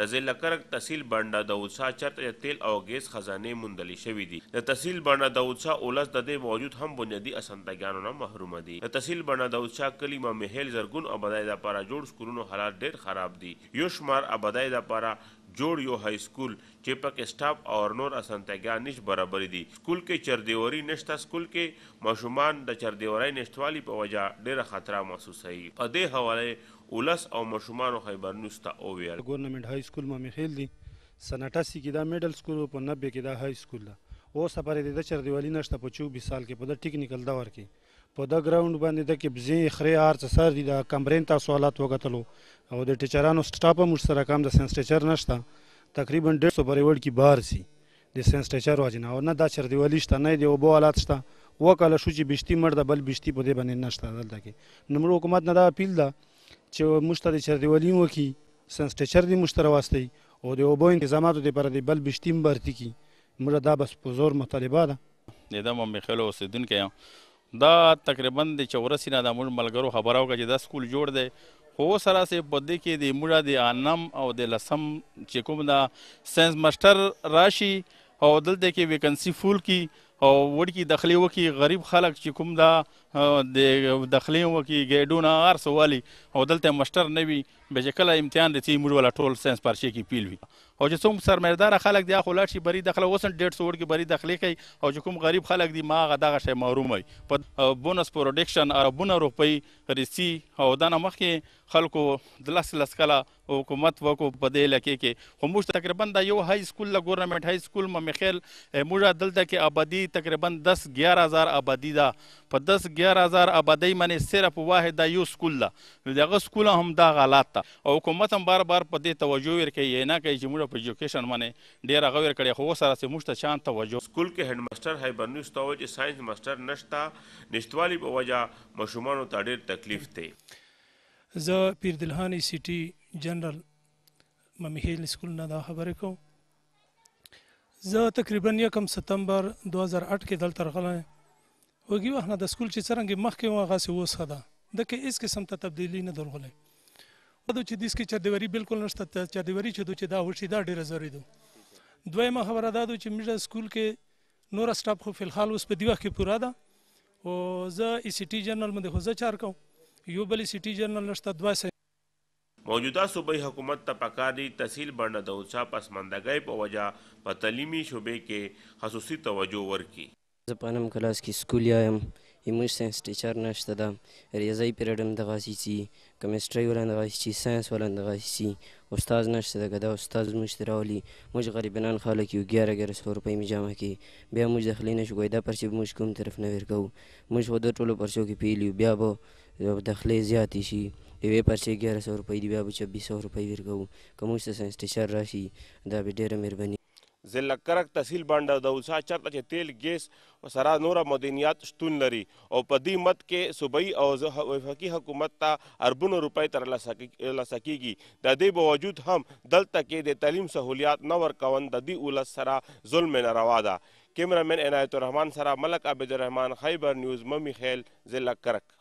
د ضلع کرک تحصیل بانډا داوودشاه چرته تیل او ګیس خزانه موندلې شوې دي د تحصیل بانډا داوودشاه اولس د دې موجود هم بنیادی اسانتګانو نه محروم دي د تحصیل بانډا داوودشاه کلی ما محل زرګون ابدای د پاره جوړ سکولونو حالات ډېر خراب دي یو شمار ابدای د پاره جوړ یو های سکول چې پکې سټاف او نور اسانتګان نش برابر دي سکول کې چردیوري نشته سکول کې ماشومان د چردیوري نشټوالي په وجہ ډېر خطر محسوسوي په دې حواله ولس او ماشومان خیبر نیوز ته اوویل ګورنمنت های سکول مې میخیل دي سنټا سی کې دا میډل سکول په 90 کې دا های سکول ده اوس په دې د چر دیوالی نشته په 24 سال کې په د ټیکنیکل دور کې په د ګراوند باندې د کبزي خري ار څه سر دي د کمبرین تاسو حالات وکټلو او د ټیچرانو سټاپ هم سره کام د سنس ټیچر نشته تقریبا 150 بریول کې بار سي د سنس ټیچر واجنه او نه دا چر دیوالی شته نه دی او بو حالات شته وکاله شو چې بشتي مرده بل بشتي په دې باندې نشته دلته کې نمبر حکومت نه دا اپیل ده چې موږ ته د چردیوالي وکړي سنسټیچر دې موږ ته راواستوي او د اوبو انتظاماتو دپاره د بل بشتي هم برتي کړي موږ دا بس په زور مطالبه ده د ده ممبیخیلو اوسېدونکی یم دا تقریبا د چورسي نه دا موږ ملګرو خبره وکړه چې دا سکول جوړ دی خو سره سه په دې کې د موږ د انم او د لسم چې کوم دا ساينس ماستر راشي او دلته کې ویکنسي فول کی او وړکی دخلي وکي غریب خلک چې کوم دا د دخلي وکي ګډونه ارسوالي او دلته مشتر نوي به چې کله امتحان رسي موږ ولا ټول ساينس پارشي کې پیل وي او چې څوم سرمایدار خلک دی خو لاړ شي بری دخله وسن 150 ور کې بری دخلي کوي او چې کوم غریب خلک دی ما غدغه شی محروم وي په بونس پروډکشن اربونه روپۍ رسی او دا نه مخکې خلکو د لس لس کله حکومت وکړو په دې لکه کې خو موږ تقریبا دا یو های سکول له ګورنمنت های سکول مې خیال موږ دلته کې آبادی تقریبا 10 11000 آبادی ده په 10 11000 آبادی باندې صرف واحد یو سکول ده نو دغه سکول هم دا غلط ده او حکومت هم بار بار په دې توجه ورکوي نه کوي چې موږ په ایجوکیشن باندې ډیر غوړ کړي خو سره چې موږ ته چان توجه سکول کې هډ ماستر هایبر نیوز ته چې ساينس ماستر نشتا نشټوالي په وجہ ماشومان ته ډیر تکلیف دی زه پیر دلهاني سيټي جنرال ممیهیل سکول نه دا خبرې کوم زه تقریبا یکم سپتمبر 2008 کې دلته راغلی وږي وهنه د سکول چې څنګه مخکې و هغه سه وسه ده د کې هیڅ قسم ته تبدیلی نه درغله ودو چې دیس کې چردیوري بالکل نشته چردیوري چې دوی چې دا وشي دا ډیره ضروري ده دویمه خبره ده چې موږ سکول کې نور سټاپ خو فلحال اوس په دی وخت کې پورا ده او زه ای سی ټی جنرال مده خو زه چار کوم یو بل ای سی ټی جنرال نشته دوه موجوده صوبې حکومت ته پکار دي تحصیل بڼه د اوچا پسماندګۍ په وجہ په تعلیمي شعبې کې خصوصي توجه ورکړي زه په نم کلاس کې سکول یم زموږ ساینس ټیچر نشته ده ریاضي پیریډ هم دغسې چې کیمسټري والا هم دغسې چې ساینس والا هم دغسې چې استاد نشته ده که دا استاد زموږ ته راولي موږ غریبانان خلک یو ګیاره ګیاره سوه روپۍ مې جمع کړي بیا موږ داخلي نه شو کوی دا پرچې به موږ کوم طرف نه ورکوو موږ خو د ټولو پرچو کې پیلي بیا به داخلې زیاتې شي یوې پرچې ګیاره سوه روپۍ دي بیا به چبیس سوه روپۍ ورکوو که موږ ته ساینس ټیچر راشي دا به ډېره مهرباني ضلع کرک تحصیل بانډه د اوسا چرته چې تیل ګیس سره نور مدنیات شتون لري او په دې مت کې صوبایي او وفاقي حکومت ته اربونو روپۍ تر لاسه کیږي د دې باوجود هم دلته کې د تعلیم سہولیات نه ورکون د دې اولس سره ظلم ناروا ده کیمرامین عنایت الرحمن سره ملک عبدالرحمن خیبر نیوز ممی خیل ضلع کرک